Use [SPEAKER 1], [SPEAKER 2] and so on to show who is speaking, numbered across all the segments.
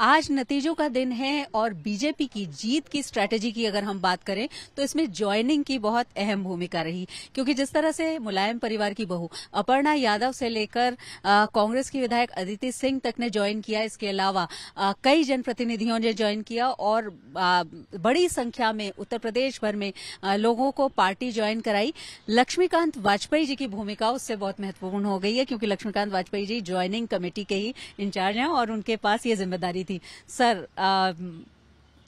[SPEAKER 1] आज नतीजों का दिन है और बीजेपी की जीत की स्ट्रैटेजी की अगर हम बात करें तो इसमें ज्वाइनिंग की बहुत अहम भूमिका रही क्योंकि जिस तरह से मुलायम परिवार की बहू अपर्णा यादव से लेकर कांग्रेस की विधायक अदिति सिंह तक ने ज्वाइन किया इसके अलावा कई जनप्रतिनिधियों ने ज्वाइन किया और आ, बड़ी संख्या में उत्तर प्रदेश भर में आ, लोगों को पार्टी ज्वाइन कराई लक्ष्मीकांत वाजपेयी जी की भूमिका उससे बहुत महत्वपूर्ण हो गई है क्योंकि लक्ष्मीकांत वाजपेयी जी ज्वाइनिंग कमेटी के ही इंचार्ज हैं और उनके पास ये जिम्मेदारी रही थी सर आ,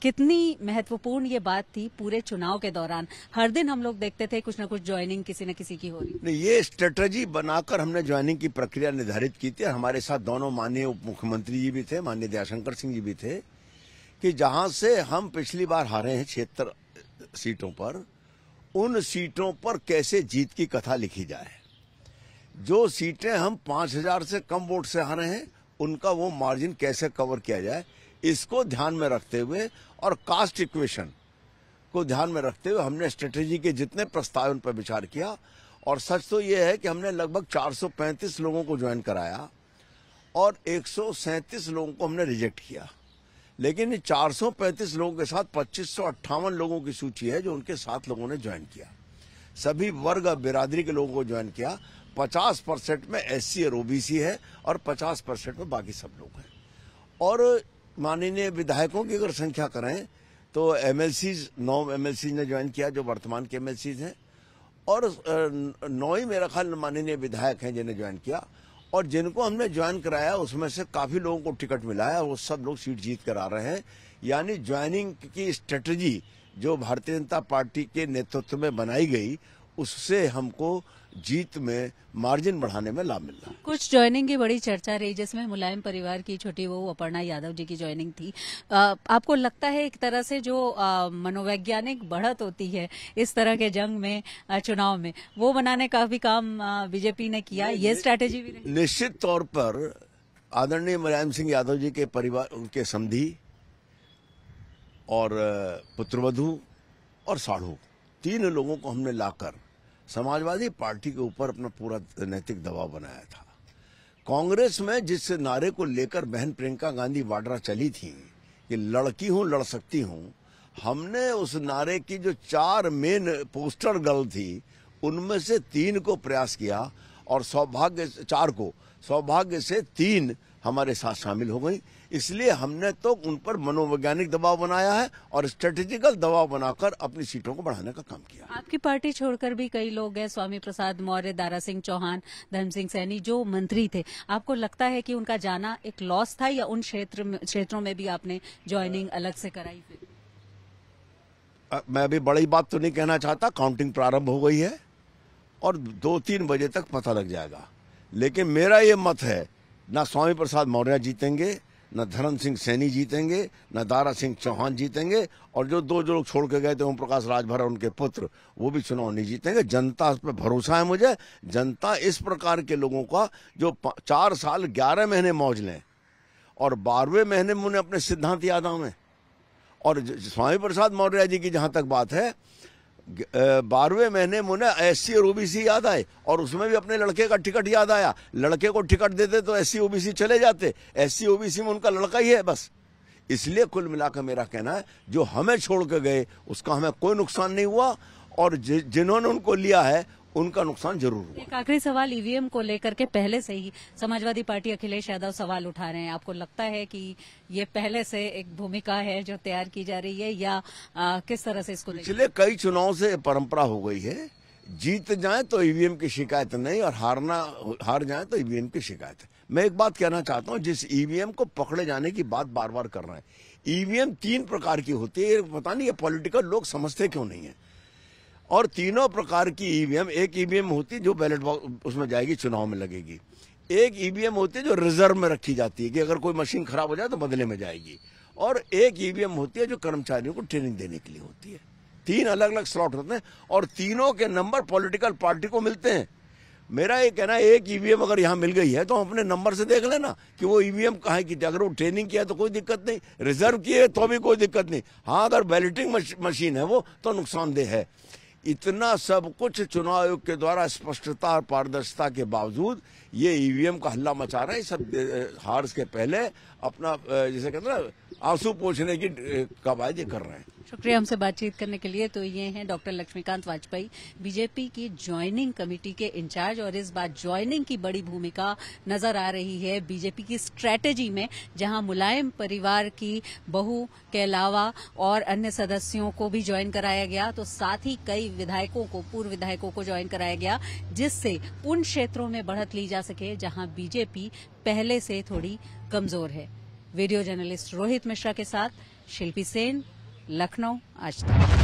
[SPEAKER 1] कितनी महत्वपूर्ण ये बात थी पूरे चुनाव के दौरान हर दिन हम लोग देखते थे कुछ ना कुछ ज्वाइनिंग किसी न किसी की हो रही
[SPEAKER 2] नहीं ये स्ट्रेटजी बनाकर हमने ज्वाइनिंग की प्रक्रिया निर्धारित की थी हमारे साथ दोनों माननीय उप मुख्यमंत्री जी भी थे माननीय दयाशंकर सिंह जी भी थे कि जहां से हम पिछली बार हारे हैं छिहत्तर सीटों पर उन सीटों पर कैसे जीत की कथा लिखी जाए जो सीटें हम पांच हजार से कम वोट से हारे हैं उनका वो मार्जिन कैसे कवर किया जाए इसको ध्यान में रखते हुए और कास्ट इक्वेशन को ध्यान में रखते हुए हमने स्ट्रेटेजी के जितने प्रस्ताव उन पर विचार किया और सच तो ये है कि हमने लगभग 435 लोगों को ज्वाइन कराया और एक लोगों को हमने रिजेक्ट किया लेकिन 435 लोगों के साथ पच्चीस लोगों की सूची है जो उनके साथ लोगों ने ज्वाइन किया सभी वर्ग बिरादरी के लोगों को ज्वाइन किया 50 परसेंट में एस सी और ओबीसी है और 50 परसेंट में बाकी सब लोग हैं और माननीय विधायकों की अगर संख्या करें तो एम नौ एम ने ज्वाइन किया जो वर्तमान के एम हैं और नौ ही मेरा ख्याल माननीय विधायक हैं जिन्हें ज्वाइन किया और जिनको हमने ज्वाइन कराया उसमें से काफी लोगों को टिकट मिला है वो सब लोग सीट जीत कर आ रहे हैं यानी ज्वाइनिंग की स्ट्रेटजी जो भारतीय जनता पार्टी के नेतृत्व में बनाई गई उससे हमको जीत में मार्जिन बढ़ाने में लाभ मिल रहा है
[SPEAKER 1] कुछ ज्वाइनिंग की बड़ी चर्चा रही जिसमें मुलायम परिवार की छोटी वो अपर्णा यादव जी की ज्वाइनिंग थी आ, आपको लगता है एक तरह से जो आ, मनोवैज्ञानिक बढ़त होती है इस तरह के जंग में आ, चुनाव में वो बनाने का भी काम बीजेपी ने किया ये स्ट्रैटेजी भी
[SPEAKER 2] निश्चित तौर पर आदरणीय मुलायम सिंह यादव जी के परिवार उनके समझी और पुत्रवधु और साढ़ू तीन लोगों को हमने लाकर समाजवादी पार्टी के ऊपर अपना पूरा नैतिक दबाव बनाया था कांग्रेस में जिस नारे को लेकर बहन प्रियंका गांधी वाड्रा चली थी कि लड़की हूं लड़ सकती हूं हमने उस नारे की जो चार मेन पोस्टर गर्ल थी उनमें से तीन को प्रयास किया और सौभाग्य चार को सौभाग्य से तीन हमारे साथ शामिल हो गई इसलिए हमने तो उन पर मनोवैज्ञानिक दबाव बनाया है और स्ट्रेटेजिकल दबाव बनाकर अपनी सीटों को बढ़ाने का काम
[SPEAKER 1] किया आपकी पार्टी छोड़कर भी कई लोग हैं स्वामी प्रसाद मौर्य दारा सिंह चौहान धर्म सिंह सैनी जो मंत्री थे आपको लगता है कि उनका जाना एक लॉस था या उन क्षेत्र क्षेत्रों में भी आपने ज्वाइनिंग अलग से कराई
[SPEAKER 2] मैं अभी बड़ी बात तो नहीं कहना चाहता काउंटिंग प्रारंभ हो गई है और दो तीन बजे तक पता लग जाएगा लेकिन मेरा ये मत है ना स्वामी प्रसाद मौर्य जीतेंगे न धर्म सिंह सैनी जीतेंगे न दारा सिंह चौहान जीतेंगे और जो दो जो लोग छोड़ के गए थे ओम प्रकाश राजभर और उनके पुत्र वो भी चुनाव नहीं जीतेंगे जनता पर भरोसा है मुझे जनता इस प्रकार के लोगों का जो चार साल ग्यारह महीने मौज लें और बारहवें महीने में उन्हें अपने सिद्धांत याद में और स्वामी प्रसाद मौर्य जी की जहाँ तक बात है बारहवें महीने मुने एस सी और ओबीसी याद आए और उसमें भी अपने लड़के का टिकट याद आया लड़के को टिकट देते तो एस सी ओबीसी चले जाते एस सी ओबीसी में उनका लड़का ही है बस इसलिए कुल मिलाकर मेरा कहना है जो हमें छोड़ के गए उसका हमें कोई नुकसान नहीं हुआ और जिन्होंने उनको लिया है उनका नुकसान जरूर हुआ
[SPEAKER 1] एक आखिरी सवाल ईवीएम e को लेकर के पहले से ही समाजवादी पार्टी अखिलेश यादव सवाल उठा रहे हैं आपको लगता है कि ये पहले से एक भूमिका है जो तैयार की जा रही है या आ, किस तरह से इसको पिछले
[SPEAKER 2] कई चुनाव से परंपरा हो गई है जीत जाए तो ईवीएम e की शिकायत नहीं और हारना हार जाए तो ईवीएम e की शिकायत मैं एक बात कहना चाहता हूँ जिस ईवीएम को पकड़े जाने की बात बार बार कर रहे हैं ईवीएम तीन प्रकार की होती है पता नहीं ये पॉलिटिकल लोग समझते क्यों नहीं है और तीनों प्रकार की ईवीएम एक ईवीएम होती है जो बैलेट बॉक्स उसमें जाएगी चुनाव में लगेगी एक ईवीएम होती है जो रिजर्व में रखी जाती है कि अगर कोई मशीन खराब हो जाए तो बदले में जाएगी और एक ईवीएम होती है जो कर्मचारियों को ट्रेनिंग देने के लिए होती है तीन अलग अलग स्लॉट होते हैं और तीनों के नंबर पॉलिटिकल पार्टी को मिलते हैं मेरा ये कहना है एक ईवीएम अगर यहाँ मिल गई है तो हम अपने नंबर से देख लेना कि वो ईवीएम कहा की अगर वो ट्रेनिंग किया तो कोई दिक्कत नहीं रिजर्व किए तो भी कोई दिक्कत नहीं हाँ अगर बैलेटिंग मशीन है वो तो नुकसानदेह है इतना सब कुछ चुनाव आयोग के द्वारा स्पष्टता और पारदर्शिता के बावजूद ये ईवीएम e का हल्ला मचा रहा है सब हार्स के पहले अपना जैसे कहते ना आंसू पोछने की कवायदे कर रहे हैं
[SPEAKER 1] शुक्रिया हमसे बातचीत करने के लिए तो ये हैं डॉक्टर लक्ष्मीकांत वाजपेयी बीजेपी की ज्वाइनिंग कमेटी के इंचार्ज और इस बार ज्वाइनिंग की बड़ी भूमिका नजर आ रही है बीजेपी की स्ट्रैटेजी में जहां मुलायम परिवार की बहू के अलावा और अन्य सदस्यों को भी ज्वाइन कराया गया तो साथ ही कई विधायकों को पूर्व विधायकों को ज्वाइन कराया गया जिससे उन क्षेत्रों में बढ़त ली जा सके जहां बीजेपी पहले से थोड़ी कमजोर है वीडियो जर्नलिस्ट रोहित मिश्रा के साथ शिल्पी सेन लखनऊ आज तक